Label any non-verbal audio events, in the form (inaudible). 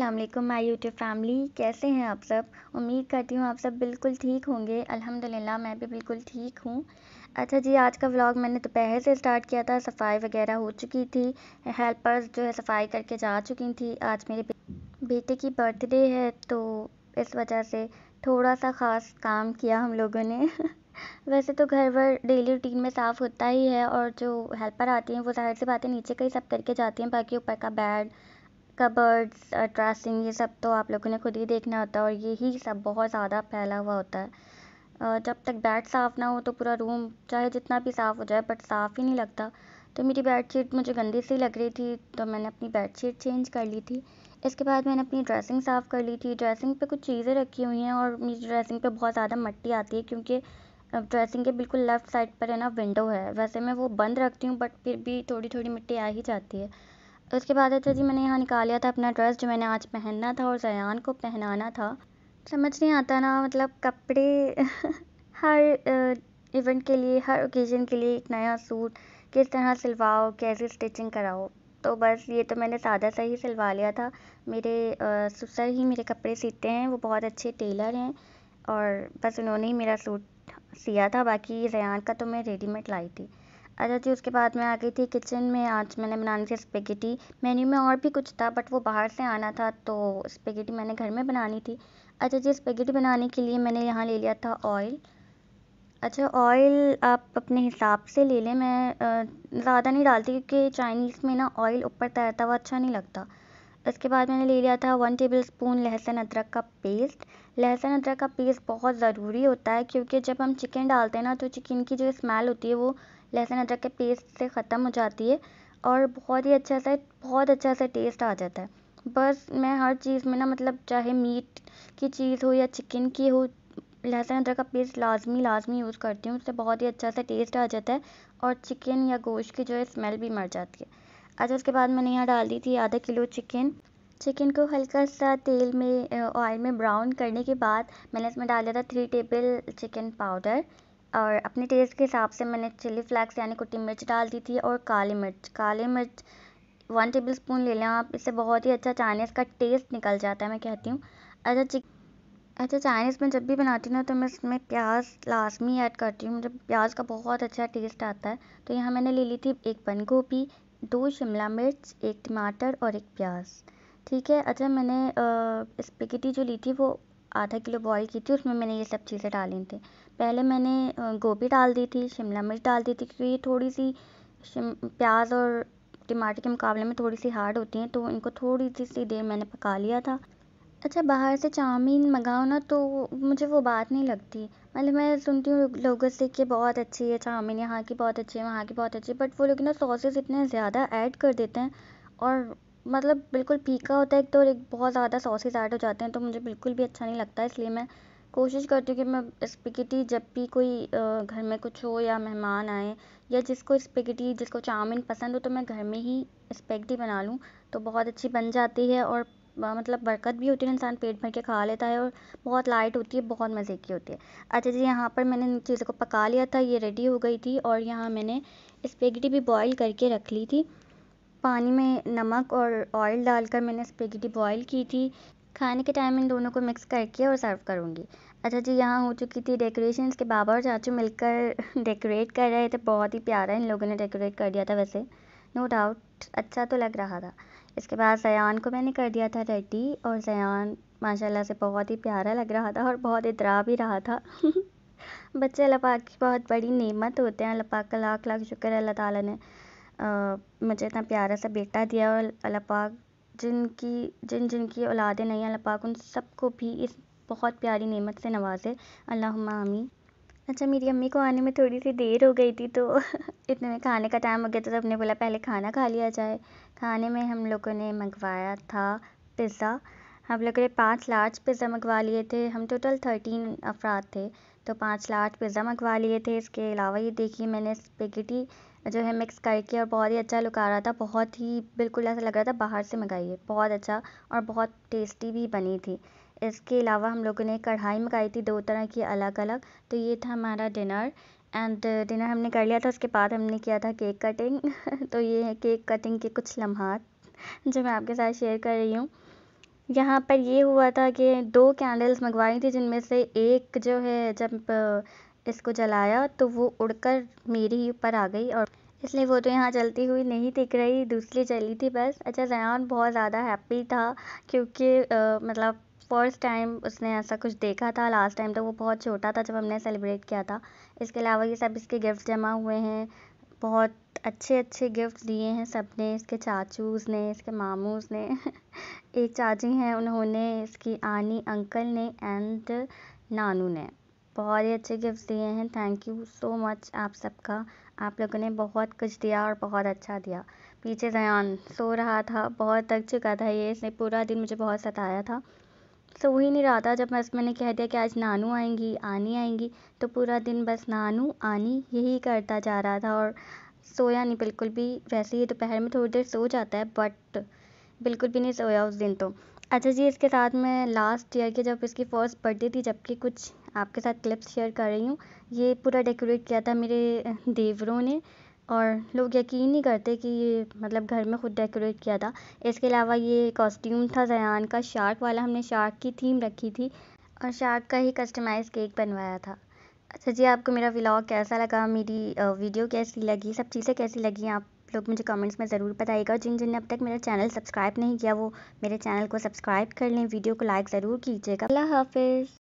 वालेकुम my YouTube family कैसे हैं आप सब उम्मीद करती हूँ आप सब बिल्कुल ठीक होंगे अल्हम्दुलिल्लाह मैं भी बिल्कुल ठीक हूँ अच्छा जी आज का व्लॉग मैंने दोपहर से स्टार्ट किया था सफाई वगैरह हो चुकी थी हेल्पर्स जो है सफाई करके जा चुकी थी आज मेरे बेटे की बर्थडे है तो इस वजह से थोड़ा सा ख़ास काम किया हम लोगों ने (laughs) वैसे तो घर वर डेली रूटीन में साफ़ होता ही है और जो हेल्पर आती हैं वो जाहिर सी बातें नीचे का ही सब करके जाती हैं बाकी ऊपर का बेड कबर्ड्स ड्रेसिंग uh, ये सब तो आप लोगों ने खुद ही देखना होता है और यही सब बहुत ज़्यादा फैला हुआ होता है जब तक बेड साफ़ ना हो तो पूरा रूम चाहे जितना भी साफ़ हो जाए बट साफ़ ही नहीं लगता तो मेरी बेडशीट मुझे गंदी सी लग रही थी तो मैंने अपनी बेडशीट चेंज कर ली थी इसके बाद मैंने अपनी ड्रेसिंग साफ़ कर ली थी ड्रेसिंग पे कुछ चीज़ें रखी हुई हैं और मेरी ड्रेसिंग पे बहुत ज़्यादा मट्टी आती है क्योंकि ड्रेसिंग के बिल्कुल लेफ़्ट साइड पर है ना विंडो है वैसे मैं वो बंद रखती हूँ बट फिर भी थोड़ी थोड़ी मिट्टी आ ही जाती है उसके बाद अच्छा जी मैंने यहाँ निकाल था अपना ड्रेस जो मैंने आज पहनना था और जयान को पहनाना था समझ नहीं आता ना मतलब कपड़े (laughs) हर इवेंट के लिए हर ओकेज़न के लिए एक नया सूट किस तरह सिलवाओ कैसे स्टिचिंग कराओ तो बस ये तो मैंने सादा सा ही सिलवा लिया था मेरे सुसर ही मेरे कपड़े सीते हैं वो बहुत अच्छे टेलर हैं और बस उन्होंने ही मेरा सूट सिया था बाकी जयान का तो मैं रेडीमेड लाई थी अच्छा जी उसके बाद मैं आ गई थी किचन में आज मैंने बनानी थी स्पेगेटी मेन्यू में और भी कुछ था बट वो बाहर से आना था तो स्पेगेटी मैंने घर में बनानी थी अच्छा जी स्पेगेटी बनाने के लिए मैंने यहाँ ले लिया था ऑयल अच्छा ऑयल आप अपने हिसाब से ले लें मैं ज़्यादा नहीं डालती क्योंकि चाइनीज़ में ना ऑयल ऊपर तैरता हुआ अच्छा नहीं लगता इसके बाद मैंने ले लिया था वन टेबल स्पून लहसुन अदरक का पेस्ट लहसुन अदरक का पेस्ट बहुत ज़रूरी होता है क्योंकि जब हम चिकन डालते हैं ना तो चिकन की जो स्मेल होती है वो लहसुन अदरक के पेस्ट से ख़त्म हो जाती है और बहुत ही अच्छा सा बहुत अच्छा सा टेस्ट आ जाता है बस मैं हर चीज़ में ना मतलब चाहे मीट की चीज़ हो या चिकन की हो लहसुन अदरक का पेस्ट लाजमी लाजमी यूज़ करती हूँ उससे बहुत ही अच्छा सा टेस्ट आ जाता है और चिकन या गोश्त की जो है स्मेल भी मर जाती है अच्छा उसके बाद मैंने यहाँ डाल दी थी आधा किलो चिकन चिकन को हल्का सा तेल में ऑयल में ब्राउन करने के बाद मैंने इसमें डाल दिया था थ्री टेबल चिकन पाउडर और अपने टेस्ट के हिसाब से मैंने चिली फ्लैक्स यानी कुटी मिर्च डाल दी थी और काली मिर्च काली मिर्च वन टेबल स्पून ले लें आप इससे बहुत ही अच्छा चाइनीज़ का टेस्ट निकल जाता है मैं कहती हूँ अच्छा चिक अच्छा चाइनीज़ में जब भी बनाती हूँ ना तो मैं इसमें प्याज लाजमी ऐड करती हूँ मुझे मतलब प्याज का बहुत अच्छा टेस्ट आता है तो यहाँ मैंने ले ली थी एक बंद गोभी दो शिमला मिर्च एक टमाटर और एक प्याज ठीक है अच्छा मैंने स्पेगेटी जो ली थी वो आधा किलो बॉईल की थी उसमें मैंने ये सब चीज़ें डाली थी पहले मैंने गोभी डाल दी थी शिमला मिर्च डाल दी थी क्योंकि ये थोड़ी सी प्याज और टमाटर के मुकाबले में थोड़ी सी हार्ड होती हैं तो इनको थोड़ी सी सी देर मैंने पका लिया था अच्छा बाहर से चाउमीन मंगाओ ना तो मुझे वो बात नहीं लगती मतलब मैं सुनती हूँ लोगों से कि बहुत अच्छी है चाउमीन यहाँ की बहुत अच्छी है वहाँ की बहुत अच्छी है बट वो लोग ना सॉसेस इतने ज़्यादा ऐड कर देते हैं और मतलब बिल्कुल फीका होता है एक तो एक बहुत ज़्यादा सॉसेस ऐड हो जाते हैं तो मुझे बिल्कुल भी अच्छा नहीं लगता इसलिए मैं कोशिश करती हूँ कि मैं स्पिगेटी जब भी कोई घर में कुछ हो या मेहमान आए या जिसको स्पिगेटी जिसको चाउमीन पसंद हो तो मैं घर में ही स्पेगेटी बना लूँ तो बहुत अच्छी बन जाती है और मतलब बरकत भी होती है इंसान पेट भर के खा लेता है और बहुत लाइट होती है बहुत मज़े की होती है अच्छा जी यहाँ पर मैंने इन चीज़ों को पका लिया था ये रेडी हो गई थी और यहाँ मैंने स्पेगेटी भी बॉईल करके रख ली थी पानी में नमक और ऑयल डालकर मैंने स्पेगेटी बॉईल की थी खाने के टाइम इन दोनों को मिक्स करके और सर्व करूँगी अच्छा जी यहाँ हो चुकी थी डेकोरेशन के बाबा और चाचू मिलकर डेकोरेट (laughs) कर रहे थे बहुत ही प्यारा इन लोगों ने डेकोरेट कर दिया था वैसे नो डाउट अच्छा तो लग रहा था इसके बाद सयान को मैंने कर दिया था रेडी और सयान माशाल्लाह से बहुत ही प्यारा लग रहा था और बहुत इतरा भी रहा था (laughs) बच्चे लपाक की बहुत बड़ी नेमत होते हैं लपाक का लाख लाख शुक्र अल्लाह ताला ने आ, मुझे इतना प्यारा सा बेटा दिया और लपाक जिनकी जिन जिनकी औलादें नहीं अल्लाह पाक उन सबको भी इस बहुत प्यारी नेमत से नवाजे अल्लामी अच्छा मेरी अम्मी को आने में थोड़ी सी देर हो गई थी तो (laughs) इतने में खाने का टाइम हो गया था तो हमने बोला पहले खाना खा लिया जाए खाने में हम लोगों ने मंगवाया था पिज़्ज़ा हम लोगों ने पाँच लार्ज पिज़्ज़ा मंगवा लिए थे हम टोटल थर्टीन अफराद थे तो पाँच लार्ज पिज़्ज़ा मंगवा लिए थे इसके अलावा ये देखिए मैंने स्पेगेटी जो है मिक्स करके और बहुत ही अच्छा लुक आ रहा था बहुत ही बिल्कुल ऐसा लग रहा था बाहर से मंगाई है बहुत अच्छा और बहुत टेस्टी भी बनी थी इसके अलावा हम लोगों ने कढ़ाई मंगाई थी दो तरह की अलग अलग तो ये था हमारा डिनर एंड डिनर हमने कर लिया था उसके बाद हमने किया था केक कटिंग (laughs) तो ये है केक कटिंग के कुछ लम्हात जो मैं आपके साथ शेयर कर रही हूँ यहाँ पर ये हुआ था कि दो कैंडल्स मंगवाई थी जिनमें से एक जो है जब इसको जलाया तो वो उड़ कर मेरे ही ऊपर आ गई और इसलिए वो तो यहाँ जलती हुई नहीं दिख रही दूसरी जली थी बस अच्छा रयान बहुत ज़्यादा हैप्पी था क्योंकि मतलब फर्स्ट टाइम उसने ऐसा कुछ देखा था लास्ट टाइम तो वो बहुत छोटा था जब हमने सेलिब्रेट किया था इसके अलावा ये सब इसके गिफ्ट जमा हुए हैं बहुत अच्छे अच्छे गिफ्ट दिए हैं सब ने इसके चाचूज ने इसके मामूस ने (laughs) एक चाची हैं उन्होंने इसकी आनी अंकल ने एंड नानू ने बहुत ही अच्छे गिफ्ट दिए हैं थैंक यू सो मच आप सबका आप लोगों ने बहुत कुछ दिया और बहुत अच्छा दिया पीछे जयान सो रहा था बहुत थक चुका था ये इसने पूरा दिन मुझे बहुत सताया था सो ही नहीं रहा था जब बस मैंने कह दिया कि आज नानू आएंगी आनी आएंगी तो पूरा दिन बस नानू आनी यही करता जा रहा था और सोया नहीं बिल्कुल भी वैसे ही दोपहर में थोड़ी देर सो जाता है बट बिल्कुल भी नहीं सोया उस दिन तो अच्छा जी इसके साथ में लास्ट ईयर के जब इसकी फर्स्ट बर्थडे थी जबकि कुछ आपके साथ क्लिप्स शेयर कर रही हूँ ये पूरा डेकोरेट किया था मेरे देवरों ने और लोग यकीन नहीं करते कि ये मतलब घर में ख़ुद डेकोरेट किया था इसके अलावा ये कॉस्ट्यूम था जयान का शार्क वाला हमने शार्क की थीम रखी थी और शार्क का ही कस्टमाइज़ केक बनवाया था अच्छा जी आपको मेरा व्लॉग कैसा लगा मेरी वीडियो कैसी लगी सब चीज़ें कैसी लगी आप लोग मुझे कमेंट्स में ज़रूर बताइएगा जिन जिन अब तक मेरा चैनल सब्सक्राइब नहीं किया वो मेरे चैनल को सब्सक्राइब कर लें वीडियो को लाइक ज़रूर कीजिएगा अल्लाह हाफिज़